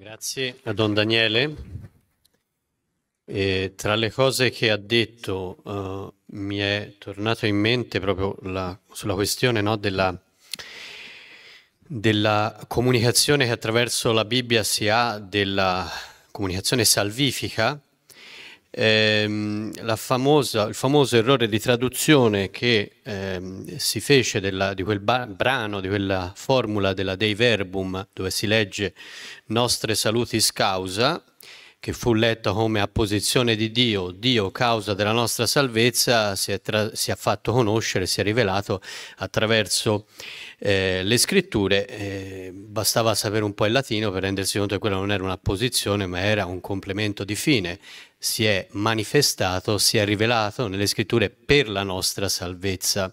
Grazie a Don Daniele. E tra le cose che ha detto uh, mi è tornato in mente proprio la, sulla questione no, della, della comunicazione che attraverso la Bibbia si ha, della comunicazione salvifica, ehm, famosa, il famoso errore di traduzione che ehm, si fece della, di quel brano, di quella formula della Dei Verbum, dove si legge Nostre salutis causa, che fu letto come apposizione di Dio, Dio causa della nostra salvezza, si è, si è fatto conoscere, si è rivelato attraverso eh, le scritture, eh, bastava sapere un po' il latino per rendersi conto che quella non era una posizione ma era un complemento di fine, si è manifestato, si è rivelato nelle scritture per la nostra salvezza.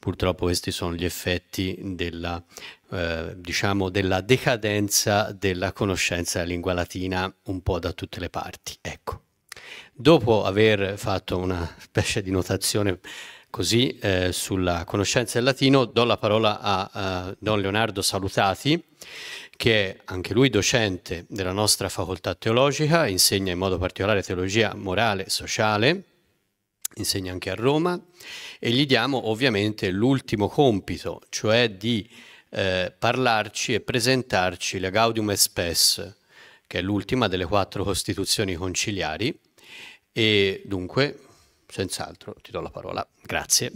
Purtroppo questi sono gli effetti della, eh, diciamo della decadenza della conoscenza della lingua latina un po' da tutte le parti. Ecco. Dopo aver fatto una specie di notazione Così eh, sulla conoscenza del latino do la parola a, a Don Leonardo Salutati, che è anche lui docente della nostra facoltà teologica, insegna in modo particolare teologia morale e sociale, insegna anche a Roma, e gli diamo ovviamente l'ultimo compito, cioè di eh, parlarci e presentarci la Gaudium Spes, che è l'ultima delle quattro costituzioni conciliari, e dunque senz'altro ti do la parola. Grazie.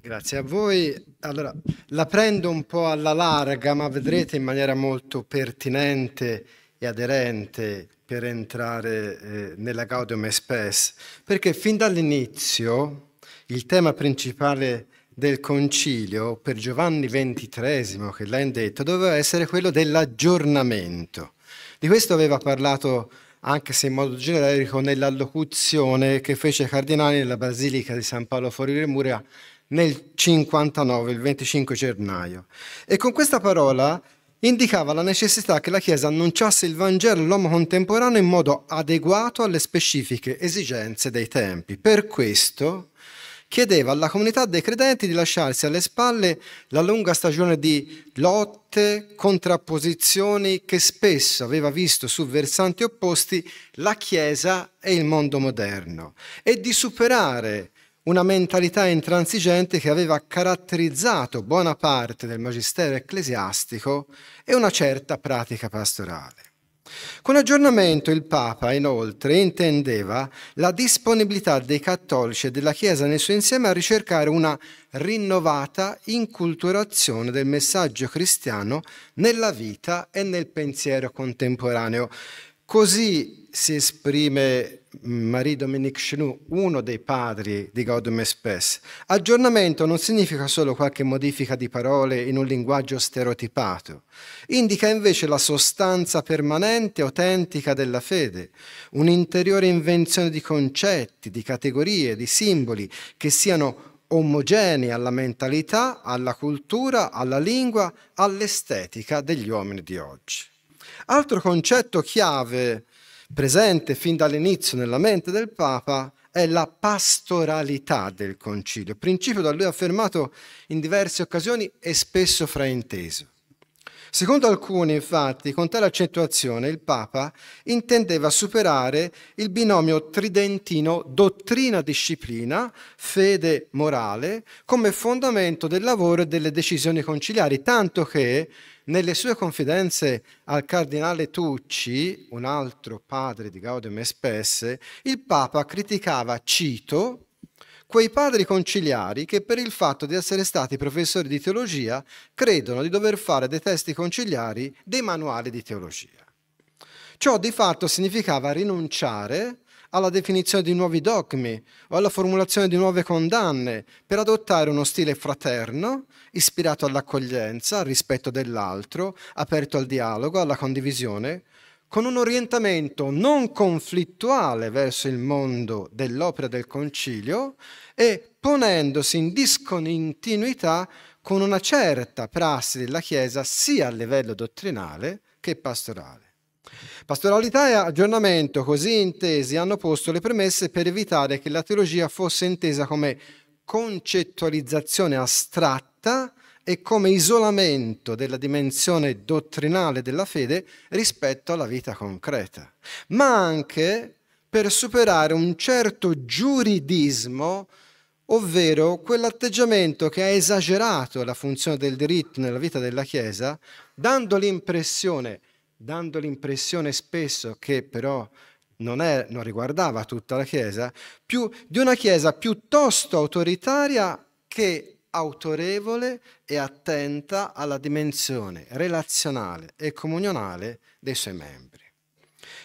Grazie a voi. Allora, la prendo un po' alla larga, ma vedrete in maniera molto pertinente e aderente per entrare eh, nella Gaudium Espes, perché fin dall'inizio il tema principale del concilio per Giovanni XXIII, che l'ha indetto, doveva essere quello dell'aggiornamento. Di questo aveva parlato anche se in modo generico, nell'allocuzione che fece Cardinali nella Basilica di San Paolo fuori le mura nel 59, il 25 gennaio. E con questa parola indicava la necessità che la Chiesa annunciasse il Vangelo all'uomo contemporaneo in modo adeguato alle specifiche esigenze dei tempi. Per questo chiedeva alla comunità dei credenti di lasciarsi alle spalle la lunga stagione di lotte, contrapposizioni che spesso aveva visto su versanti opposti la Chiesa e il mondo moderno e di superare una mentalità intransigente che aveva caratterizzato buona parte del magistero ecclesiastico e una certa pratica pastorale. Con aggiornamento il Papa inoltre intendeva la disponibilità dei cattolici e della Chiesa nel suo insieme a ricercare una rinnovata inculturazione del messaggio cristiano nella vita e nel pensiero contemporaneo. Così si esprime Marie-Dominique Chenoux, uno dei padri di Godum Espèce. Aggiornamento non significa solo qualche modifica di parole in un linguaggio stereotipato, indica invece la sostanza permanente e autentica della fede, un'interiore invenzione di concetti, di categorie, di simboli che siano omogenei alla mentalità, alla cultura, alla lingua, all'estetica degli uomini di oggi. Altro concetto chiave presente fin dall'inizio nella mente del Papa è la pastoralità del concilio, principio da lui affermato in diverse occasioni e spesso frainteso. Secondo alcuni, infatti, con tale accentuazione il Papa intendeva superare il binomio tridentino dottrina-disciplina, fede-morale, come fondamento del lavoro e delle decisioni conciliari, tanto che nelle sue confidenze al cardinale Tucci, un altro padre di Gaudium Espesse, il Papa criticava, cito, quei padri conciliari che per il fatto di essere stati professori di teologia credono di dover fare dei testi conciliari dei manuali di teologia. Ciò di fatto significava rinunciare alla definizione di nuovi dogmi o alla formulazione di nuove condanne per adottare uno stile fraterno, ispirato all'accoglienza, al rispetto dell'altro, aperto al dialogo, alla condivisione, con un orientamento non conflittuale verso il mondo dell'opera del concilio e ponendosi in discontinuità con una certa prassi della Chiesa sia a livello dottrinale che pastorale. Pastoralità e aggiornamento così intesi hanno posto le premesse per evitare che la teologia fosse intesa come concettualizzazione astratta e come isolamento della dimensione dottrinale della fede rispetto alla vita concreta, ma anche per superare un certo giuridismo, ovvero quell'atteggiamento che ha esagerato la funzione del diritto nella vita della Chiesa, dando l'impressione, dando l'impressione spesso che però non, è, non riguardava tutta la Chiesa, più, di una Chiesa piuttosto autoritaria che autorevole e attenta alla dimensione relazionale e comunionale dei suoi membri.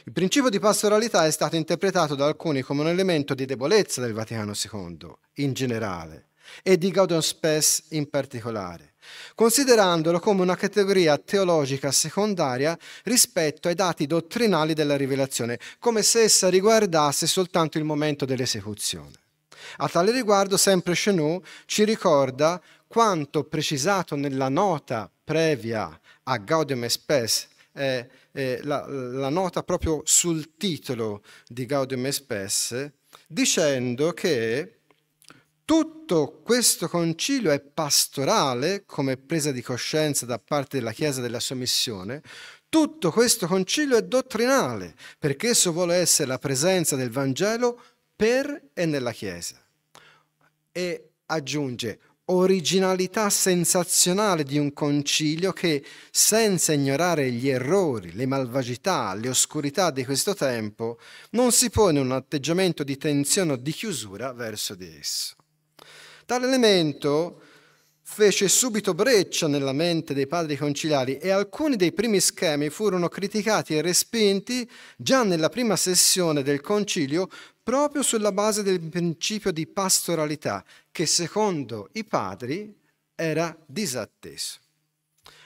Il principio di pastoralità è stato interpretato da alcuni come un elemento di debolezza del Vaticano II in generale e di Gaudium Spes in particolare, considerandolo come una categoria teologica secondaria rispetto ai dati dottrinali della rivelazione, come se essa riguardasse soltanto il momento dell'esecuzione. A tale riguardo, sempre Chenot ci ricorda quanto precisato nella nota previa a Gaudium et eh, eh, la, la, nota proprio sul titolo di Gaudium et dicendo che tutto questo concilio è pastorale come presa di coscienza da parte della Chiesa della sua missione, tutto questo concilio è dottrinale perché esso vuole essere la presenza del Vangelo per e nella Chiesa. E aggiunge originalità sensazionale di un concilio che, senza ignorare gli errori, le malvagità, le oscurità di questo tempo, non si pone un atteggiamento di tensione o di chiusura verso di esso. Tale elemento fece subito breccia nella mente dei padri conciliari e alcuni dei primi schemi furono criticati e respinti già nella prima sessione del concilio proprio sulla base del principio di pastoralità che secondo i padri era disatteso.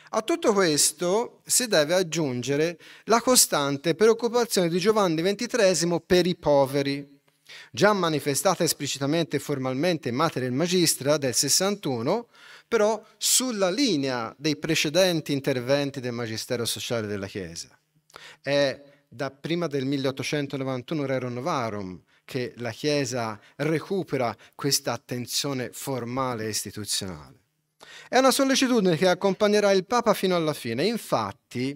A tutto questo si deve aggiungere la costante preoccupazione di Giovanni XXIII per i poveri, già manifestata esplicitamente e formalmente in Mater Magistra del 61, però sulla linea dei precedenti interventi del Magistero Sociale della Chiesa. È da prima del 1891 Rerum Novarum, che la Chiesa recupera questa attenzione formale e istituzionale. È una sollecitudine che accompagnerà il Papa fino alla fine. Infatti,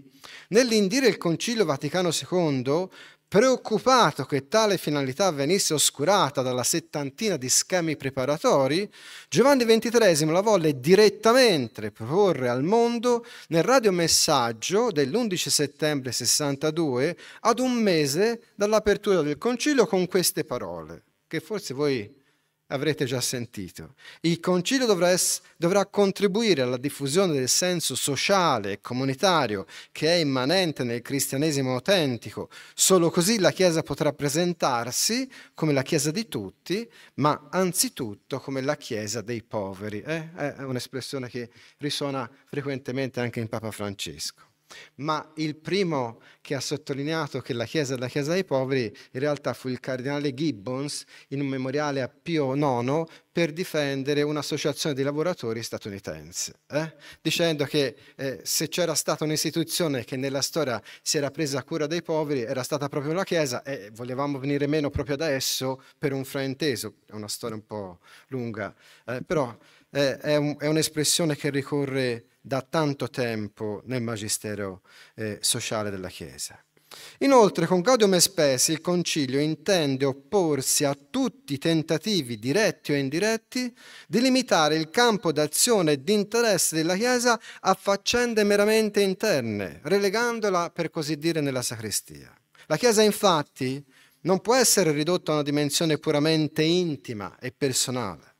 nell'indire il Concilio Vaticano II, Preoccupato che tale finalità venisse oscurata dalla settantina di schemi preparatori, Giovanni XXIII la volle direttamente proporre al mondo nel radiomessaggio dell'11 settembre 62 ad un mese dall'apertura del concilio con queste parole, che forse voi avrete già sentito. Il concilio dovrà, es- dovrà contribuire alla diffusione del senso sociale e comunitario che è immanente nel cristianesimo autentico. Solo così la Chiesa potrà presentarsi come la Chiesa di tutti, ma anzitutto come la Chiesa dei poveri. Eh? È un'espressione che risuona frequentemente anche in Papa Francesco. Ma il primo che ha sottolineato che la Chiesa è la Chiesa dei poveri in realtà fu il cardinale Gibbons in un memoriale a Pio IX per difendere un'associazione di lavoratori statunitense, eh? dicendo che eh, se c'era stata un'istituzione che nella storia si era presa cura dei poveri era stata proprio la Chiesa e volevamo venire meno proprio adesso per un frainteso, è una storia un po' lunga, eh, però eh, è, un, è un'espressione che ricorre da tanto tempo nel magistero eh, sociale della Chiesa. Inoltre, con Gaudium Espesi, il Concilio intende opporsi a tutti i tentativi diretti o indiretti di limitare il campo d'azione e di interesse della Chiesa a faccende meramente interne, relegandola, per così dire, nella sacrestia. La Chiesa, infatti, non può essere ridotta a una dimensione puramente intima e personale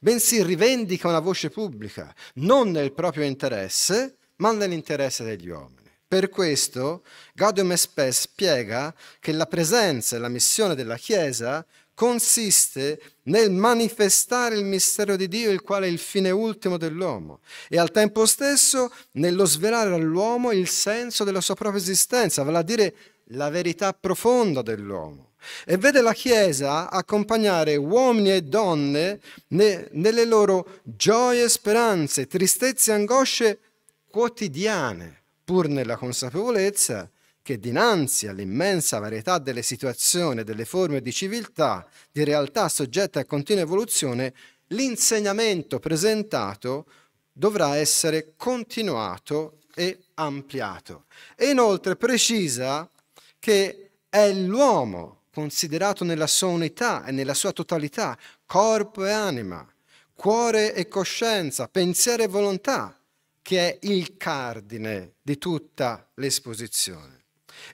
bensì rivendica una voce pubblica, non nel proprio interesse, ma nell'interesse degli uomini. Per questo Gaudium Mespè spiega che la presenza e la missione della Chiesa consiste nel manifestare il mistero di Dio, il quale è il fine ultimo dell'uomo, e al tempo stesso nello svelare all'uomo il senso della sua propria esistenza, vale a dire la verità profonda dell'uomo e vede la Chiesa accompagnare uomini e donne ne, nelle loro gioie, speranze, tristezze e angosce quotidiane, pur nella consapevolezza che dinanzi all'immensa varietà delle situazioni e delle forme di civiltà, di realtà soggette a continua evoluzione, l'insegnamento presentato dovrà essere continuato e ampliato. E inoltre precisa che è l'uomo considerato nella sua unità e nella sua totalità, corpo e anima, cuore e coscienza, pensiero e volontà, che è il cardine di tutta l'esposizione.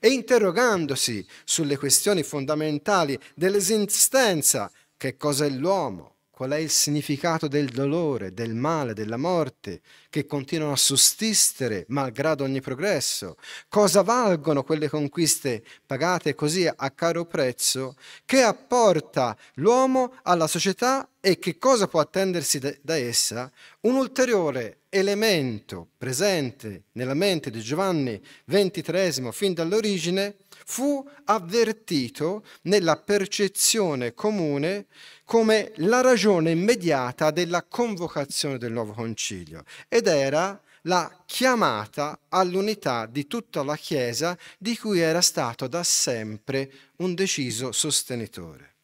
E interrogandosi sulle questioni fondamentali dell'esistenza, che cosa è l'uomo, qual è il significato del dolore, del male, della morte, che continuano a sussistere malgrado ogni progresso? Cosa valgono quelle conquiste pagate così a caro prezzo? Che apporta l'uomo alla società e che cosa può attendersi da, da essa? Un ulteriore elemento presente nella mente di Giovanni XXIII fin dall'origine fu avvertito nella percezione comune come la ragione immediata della convocazione del nuovo concilio ed era la chiamata all'unità di tutta la Chiesa di cui era stato da sempre un deciso sostenitore.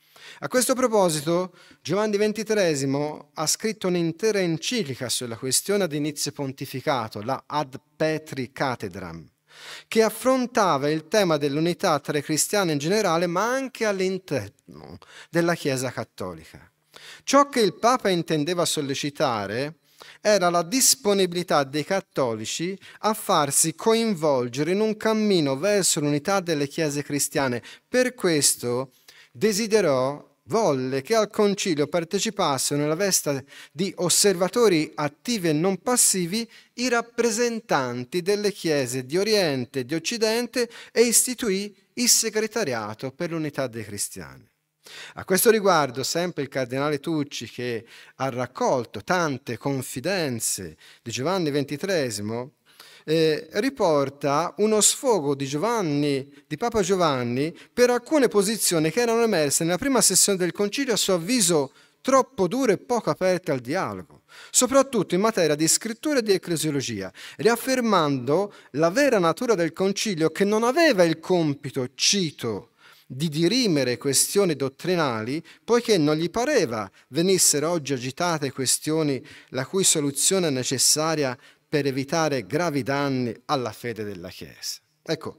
A questo proposito, Giovanni XXIII ha scritto un'intera enciclica sulla questione ad inizio pontificato, la Ad Petri Catedram, che affrontava il tema dell'unità tra i cristiani in generale, ma anche all'interno della Chiesa cattolica. Ciò che il Papa intendeva sollecitare era la disponibilità dei cattolici a farsi coinvolgere in un cammino verso l'unità delle chiese cristiane. Per questo desiderò volle che al concilio partecipassero nella veste di osservatori attivi e non passivi i rappresentanti delle chiese di Oriente e di Occidente e istituì il segretariato per l'unità dei cristiani. A questo riguardo, sempre il cardinale Tucci, che ha raccolto tante confidenze di Giovanni XXIII, eh, riporta uno sfogo di Giovanni, di Papa Giovanni, per alcune posizioni che erano emerse nella prima sessione del Concilio a suo avviso troppo dure e poco aperte al dialogo, soprattutto in materia di scrittura e di ecclesiologia, riaffermando la vera natura del concilio che non aveva il compito, cito, di dirimere questioni dottrinali, poiché non gli pareva venissero oggi agitate questioni la cui soluzione è necessaria per evitare gravi danni alla fede della Chiesa. Ecco,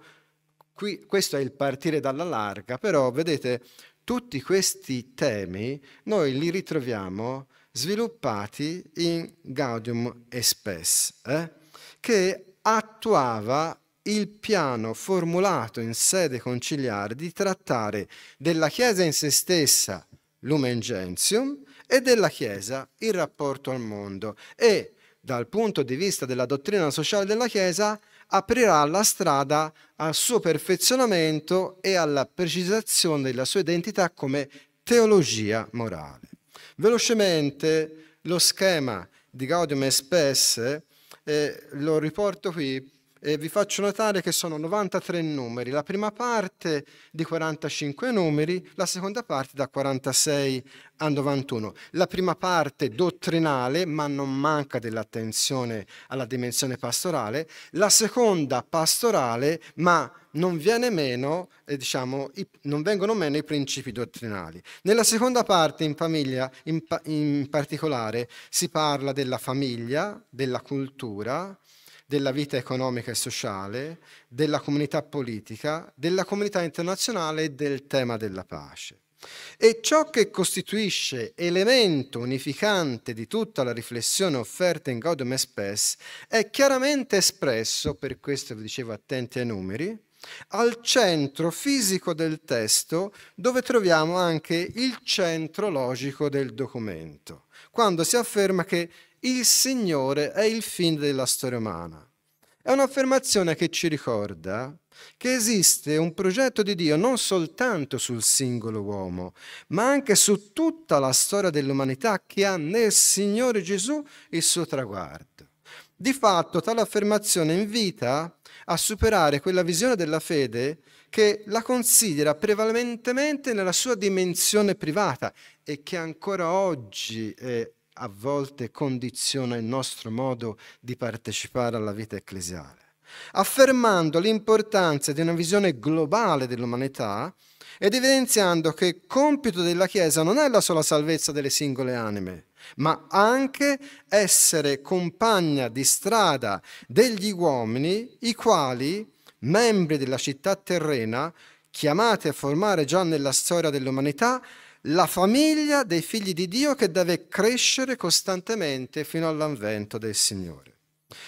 qui, questo è il partire dalla larga, però vedete, tutti questi temi noi li ritroviamo sviluppati in Gaudium Espes, eh? che attuava il piano formulato in sede conciliare di trattare della Chiesa in se stessa, Lumen Gentium, e della Chiesa in rapporto al mondo e dal punto di vista della dottrina sociale della Chiesa, aprirà la strada al suo perfezionamento e alla precisazione della sua identità come teologia morale. Velocemente lo schema di Gaudium Spes eh, lo riporto qui eh, vi faccio notare che sono 93 numeri, la prima parte di 45 numeri, la seconda parte da 46 a 91. La prima parte dottrinale, ma non manca dell'attenzione alla dimensione pastorale, la seconda pastorale, ma non, meno, eh, diciamo, i, non vengono meno i principi dottrinali. Nella seconda parte, in famiglia, in, in particolare, si parla della famiglia, della cultura, della vita economica e sociale, della comunità politica, della comunità internazionale e del tema della pace. E ciò che costituisce elemento unificante di tutta la riflessione offerta in Gaudium e è chiaramente espresso, per questo vi dicevo attenti ai numeri, al centro fisico del testo dove troviamo anche il centro logico del documento, quando si afferma che il Signore è il fine della storia umana. È un'affermazione che ci ricorda che esiste un progetto di Dio non soltanto sul singolo uomo, ma anche su tutta la storia dell'umanità che ha nel Signore Gesù il suo traguardo. Di fatto tale affermazione invita a superare quella visione della fede che la considera prevalentemente nella sua dimensione privata e che ancora oggi è a volte condiziona il nostro modo di partecipare alla vita ecclesiale. Affermando l'importanza di una visione globale dell'umanità ed evidenziando che il compito della Chiesa non è la sola salvezza delle singole anime, ma anche essere compagna di strada degli uomini, i quali, membri della città terrena, chiamati a formare già nella storia dell'umanità, la famiglia dei figli di Dio che deve crescere costantemente fino all'avvento del Signore.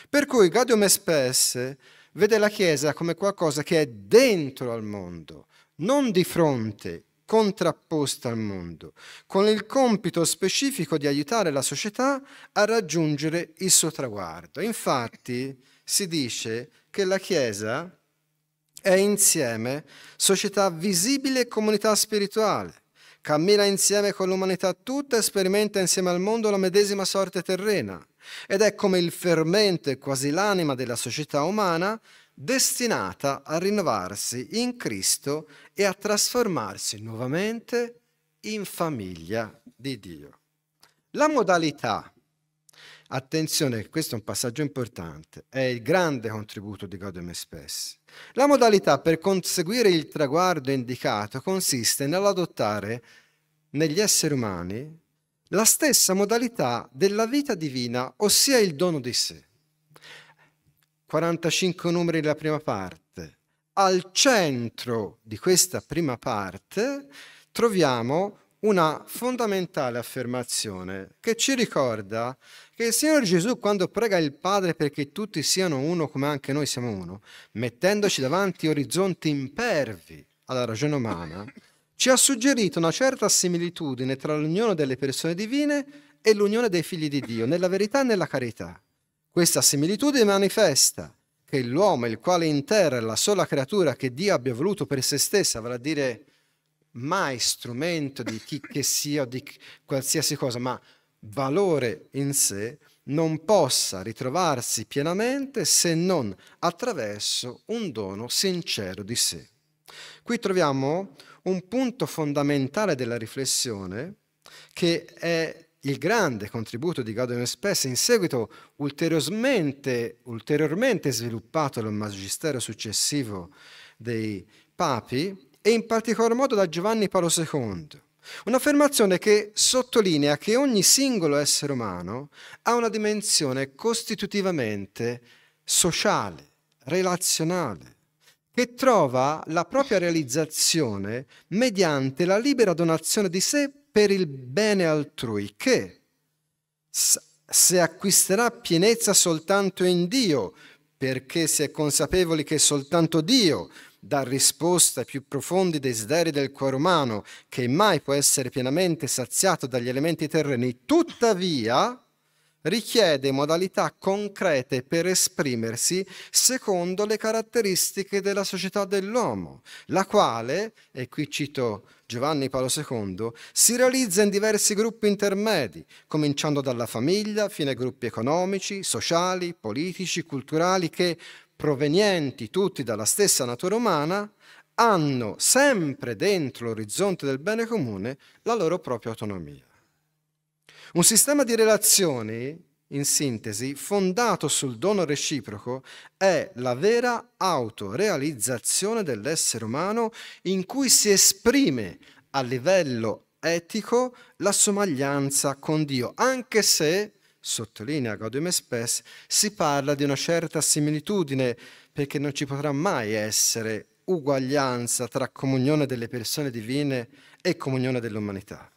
Per cui Gaudium Espes vede la Chiesa come qualcosa che è dentro al mondo, non di fronte, contrapposta al mondo, con il compito specifico di aiutare la società a raggiungere il suo traguardo. Infatti si dice che la Chiesa è insieme società visibile e comunità spirituale Cammina insieme con l'umanità tutta e sperimenta insieme al mondo la medesima sorte terrena. Ed è come il fermento e quasi l'anima della società umana destinata a rinnovarsi in Cristo e a trasformarsi nuovamente in famiglia di Dio. La modalità Attenzione, questo è un passaggio importante, è il grande contributo di Godem Spes. La modalità per conseguire il traguardo indicato consiste nell'adottare negli esseri umani la stessa modalità della vita divina, ossia il dono di sé. 45 numeri della prima parte. Al centro di questa prima parte troviamo una fondamentale affermazione che ci ricorda che il Signore Gesù quando prega il Padre perché tutti siano uno come anche noi siamo uno, mettendoci davanti orizzonti impervi alla ragione umana, ci ha suggerito una certa similitudine tra l'unione delle persone divine e l'unione dei figli di Dio, nella verità e nella carità. Questa similitudine manifesta che l'uomo, il quale in terra è la sola creatura che Dio abbia voluto per se stessa, vale a dire mai strumento di chi che sia o di qualsiasi cosa, ma valore in sé non possa ritrovarsi pienamente se non attraverso un dono sincero di sé. Qui troviamo un punto fondamentale della riflessione che è il grande contributo di Gaudium Spes, in seguito ulteriormente, ulteriormente sviluppato dal magistero successivo dei papi, e in particolar modo da Giovanni Paolo II. Un'affermazione che sottolinea che ogni singolo essere umano ha una dimensione costitutivamente sociale, relazionale, che trova la propria realizzazione mediante la libera donazione di sé per il bene altrui, che se acquisterà pienezza soltanto in Dio, perché si è consapevoli che soltanto Dio dà risposta ai più profondi desideri del cuore umano, che mai può essere pienamente saziato dagli elementi terreni, tuttavia richiede modalità concrete per esprimersi secondo le caratteristiche della società dell'uomo, la quale, e qui cito Giovanni Paolo II, si realizza in diversi gruppi intermedi, cominciando dalla famiglia, fino ai gruppi economici, sociali, politici, culturali, che provenienti tutti dalla stessa natura umana, hanno sempre dentro l'orizzonte del bene comune la loro propria autonomia. Un sistema di relazioni, in sintesi, fondato sul dono reciproco, è la vera autorealizzazione dell'essere umano in cui si esprime a livello etico la somiglianza con Dio, anche se sottolinea Gaudium Spes, si parla di una certa similitudine perché non ci potrà mai essere uguaglianza tra comunione delle persone divine e comunione dell'umanità.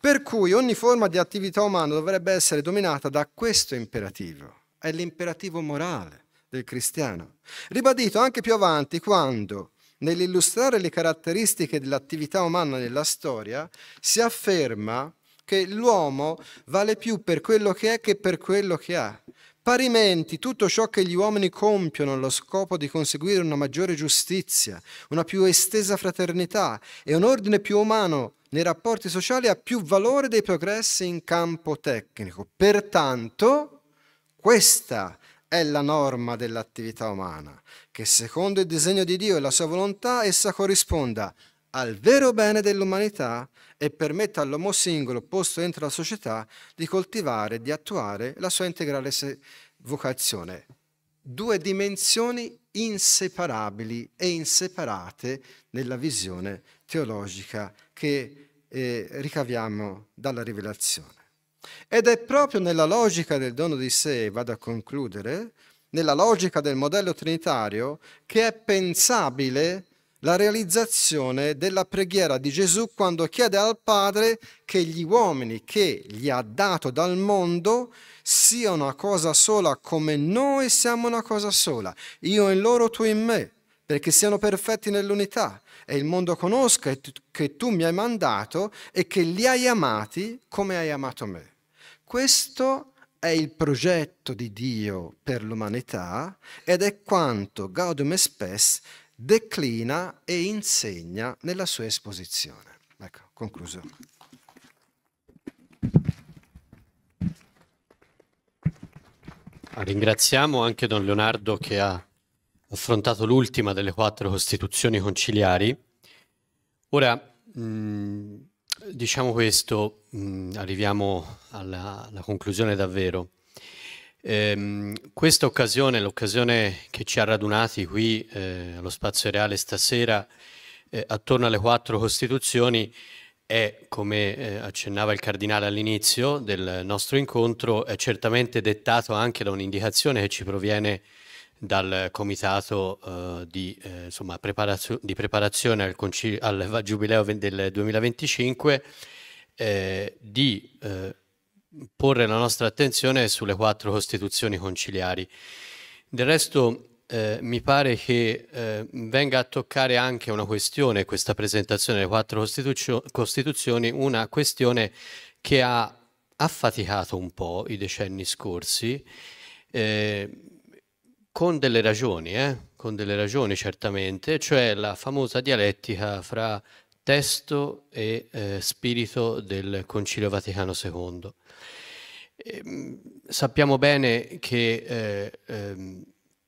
Per cui ogni forma di attività umana dovrebbe essere dominata da questo imperativo, è l'imperativo morale del cristiano, ribadito anche più avanti quando, nell'illustrare le caratteristiche dell'attività umana nella storia, si afferma che l'uomo vale più per quello che è che per quello che ha. Parimenti tutto ciò che gli uomini compiono allo scopo di conseguire una maggiore giustizia, una più estesa fraternità e un ordine più umano nei rapporti sociali ha più valore dei progressi in campo tecnico. Pertanto, questa è la norma dell'attività umana, che secondo il disegno di Dio e la sua volontà essa corrisponda al vero bene dell'umanità e permette all'uomo singolo, posto dentro la società, di coltivare, di attuare la sua integrale vocazione. Due dimensioni inseparabili e inseparate nella visione teologica che eh, ricaviamo dalla rivelazione. Ed è proprio nella logica del dono di sé, vado a concludere, nella logica del modello trinitario, che è pensabile la realizzazione della preghiera di Gesù quando chiede al Padre che gli uomini che gli ha dato dal mondo siano una cosa sola come noi siamo una cosa sola, io in loro, tu in me, perché siano perfetti nell'unità e il mondo conosca che tu mi hai mandato e che li hai amati come hai amato me. Questo è il progetto di Dio per l'umanità ed è quanto Gaudium Spes declina e insegna nella sua esposizione. Ecco, concluso. Ringraziamo anche Don Leonardo che ha affrontato l'ultima delle quattro costituzioni conciliari. Ora, mh, mm, diciamo questo, mh, mm, arriviamo alla, alla conclusione davvero. Ehm, questa occasione, l'occasione che ci ha radunati qui eh, allo Spazio Reale stasera eh, attorno alle quattro Costituzioni è, come eh, accennava il Cardinale all'inizio del nostro incontro, è certamente dettato anche da un'indicazione che ci proviene dal comitato eh, di, eh, insomma, preparazio di, preparazione al, al giubileo del 2025 eh, di eh, porre la nostra attenzione sulle quattro costituzioni conciliari. Del resto eh, mi pare che eh, venga a toccare anche una questione, questa presentazione delle quattro costituzio- costituzioni, una questione che ha affaticato un po' i decenni scorsi, eh, con delle ragioni, eh, con delle ragioni certamente, cioè la famosa dialettica fra testo e eh, spirito del Concilio Vaticano II. E, ehm, sappiamo bene che eh, ehm,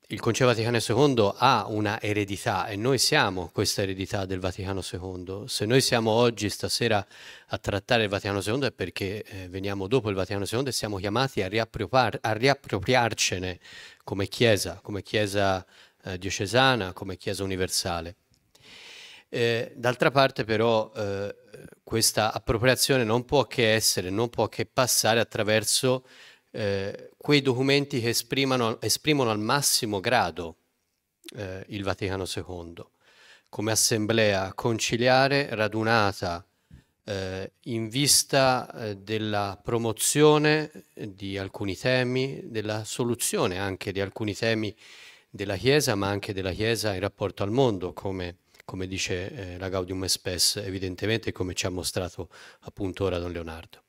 il Concilio Vaticano II ha una eredità e noi siamo questa eredità del Vaticano II. Se noi siamo oggi stasera a trattare il Vaticano II è perché eh, veniamo dopo il Vaticano II e siamo chiamati a, a riappropriarcene come Chiesa, come Chiesa eh, diocesana, come Chiesa universale. Eh, d'altra parte però eh, questa appropriazione non può che essere, non può che passare attraverso eh, quei documenti che esprimono al massimo grado eh, il Vaticano II, come assemblea conciliare radunata eh, in vista eh, della promozione di alcuni temi, della soluzione anche di alcuni temi della Chiesa, ma anche della Chiesa in rapporto al mondo, come come dice eh, la Gaudium Spes evidentemente e come ci ha mostrato appunto ora Don Leonardo.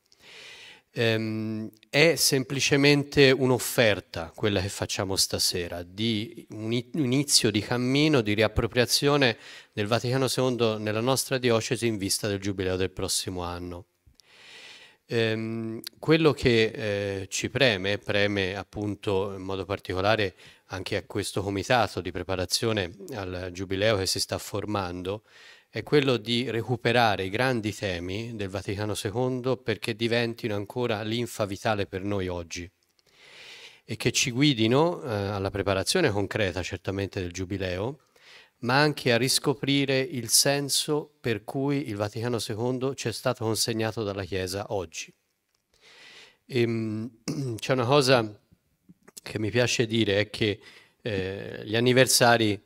Ehm, è semplicemente un'offerta quella che facciamo stasera di un inizio di cammino di riappropriazione del Vaticano II nella nostra diocesi in vista del giubileo del prossimo anno. Ehm, quello che eh, ci preme, preme appunto in modo particolare anche a questo comitato di preparazione al giubileo che si sta formando è quello di recuperare i grandi temi del Vaticano II perché diventino ancora linfa vitale per noi oggi e che ci guidino eh, alla preparazione concreta certamente del giubileo, ma anche a riscoprire il senso per cui il Vaticano II ci è stato consegnato dalla Chiesa oggi. E, ehm, c'è una cosa che mi piace dire è che eh, gli anniversari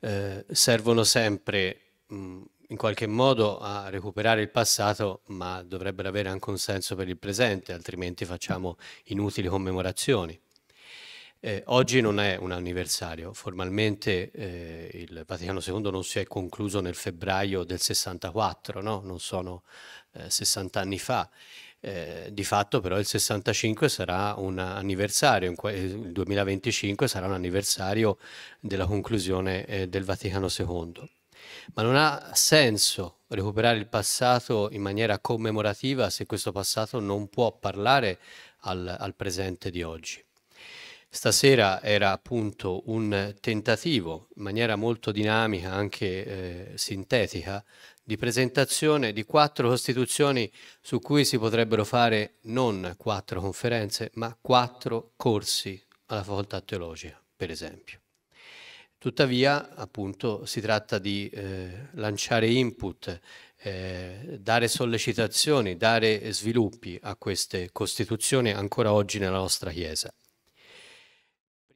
eh, servono sempre mh, in qualche modo a recuperare il passato, ma dovrebbero avere anche un senso per il presente, altrimenti facciamo inutili commemorazioni. Eh, oggi non è un anniversario, formalmente eh, il Vaticano II non si è concluso nel febbraio del 64, no? non sono eh, 60 anni fa, eh, di fatto però il 65 sarà un anniversario, eh, il 2025 sarà un anniversario della conclusione eh, del Vaticano II. Ma non ha senso recuperare il passato in maniera commemorativa se questo passato non può parlare al, al presente di oggi. Stasera era appunto un tentativo, in maniera molto dinamica, anche eh, sintetica, di presentazione di quattro costituzioni su cui si potrebbero fare non quattro conferenze, ma quattro corsi alla facoltà teologica, per esempio. Tuttavia, appunto, si tratta di eh, lanciare input, eh, dare sollecitazioni, dare sviluppi a queste costituzioni ancora oggi nella nostra Chiesa.